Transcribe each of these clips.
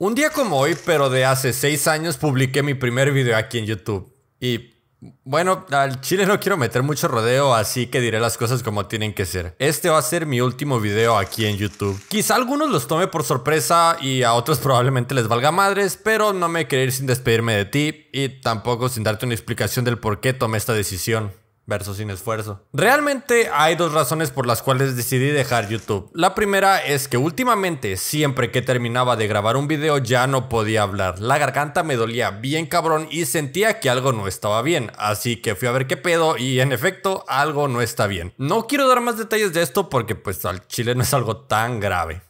Un día como hoy, pero de hace seis años, publiqué mi primer video aquí en YouTube. Y bueno, al chile no quiero meter mucho rodeo, así que diré las cosas como tienen que ser. Este va a ser mi último video aquí en YouTube. Quizá algunos los tome por sorpresa y a otros probablemente les valga madres, pero no me quería ir sin despedirme de ti y tampoco sin darte una explicación del por qué tomé esta decisión. Verso sin esfuerzo. Realmente hay dos razones por las cuales decidí dejar YouTube. La primera es que últimamente siempre que terminaba de grabar un video ya no podía hablar. La garganta me dolía bien cabrón y sentía que algo no estaba bien. Así que fui a ver qué pedo y en efecto algo no está bien. No quiero dar más detalles de esto porque pues al chile no es algo tan grave.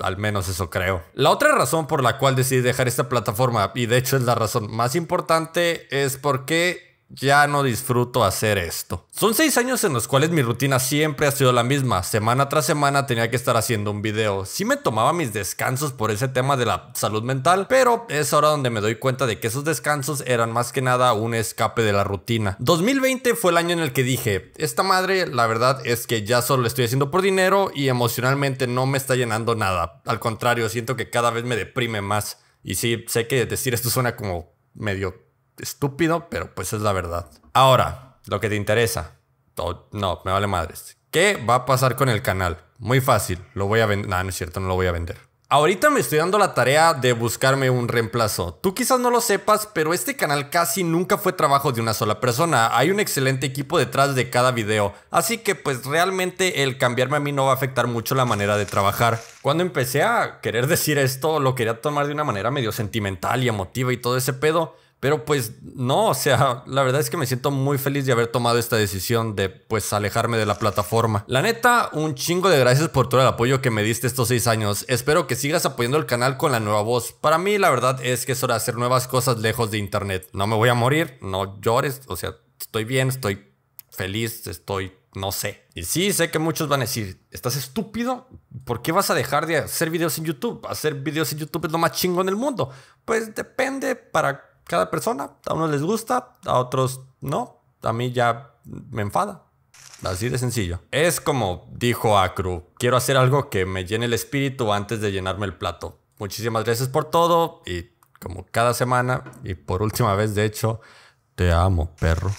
al menos eso creo. La otra razón por la cual decidí dejar esta plataforma, y de hecho es la razón más importante, es porque ya no disfruto hacer esto. Son seis años en los cuales mi rutina siempre ha sido la misma. Semana tras semana tenía que estar haciendo un video. Sí me tomaba mis descansos por ese tema de la salud mental, pero es ahora donde me doy cuenta de que esos descansos eran más que nada un escape de la rutina. 2020 fue el año en el que dije, esta madre, la verdad es que ya solo lo estoy haciendo por dinero y emocionalmente no me está llenando nada. Al contrario, siento que cada vez me deprime más. Y sí, sé que decir esto suena como medio estúpido, pero pues es la verdad. Ahora, lo que te interesa. no, me vale madres. ¿Qué va a pasar con el canal? Muy fácil, lo voy a vender. No, no es cierto, no lo voy a vender. Ahorita me estoy dando la tarea de buscarme un reemplazo. Tú quizás no lo sepas, pero este canal casi nunca fue trabajo de una sola persona. Hay un excelente equipo detrás de cada video, así que pues realmente el cambiarme a mí no va a afectar mucho la manera de trabajar. Cuando empecé a querer decir esto, lo quería tomar de una manera medio sentimental y emotiva y todo ese pedo, pero pues no, o sea, la verdad es que me siento muy feliz de haber tomado esta decisión de pues alejarme de la plataforma. La neta, un chingo de gracias por todo el apoyo que me diste estos seis años. Espero que sigas apoyando el canal con la nueva voz. Para mí la verdad es que es hora de hacer nuevas cosas lejos de internet. No me voy a morir, no llores, o sea, estoy bien, estoy feliz, estoy no sé. Y sí, sé que muchos van a decir, ¿estás estúpido? ¿Por qué vas a dejar de hacer videos en YouTube? Hacer videos en YouTube es lo más chingo en el mundo. Pues depende para cada persona. A unos les gusta, a otros no. A mí ya me enfada. Así de sencillo. Es como dijo Acru, quiero hacer algo que me llene el espíritu antes de llenarme el plato. Muchísimas gracias por todo y como cada semana y por última vez de hecho, te amo, perro.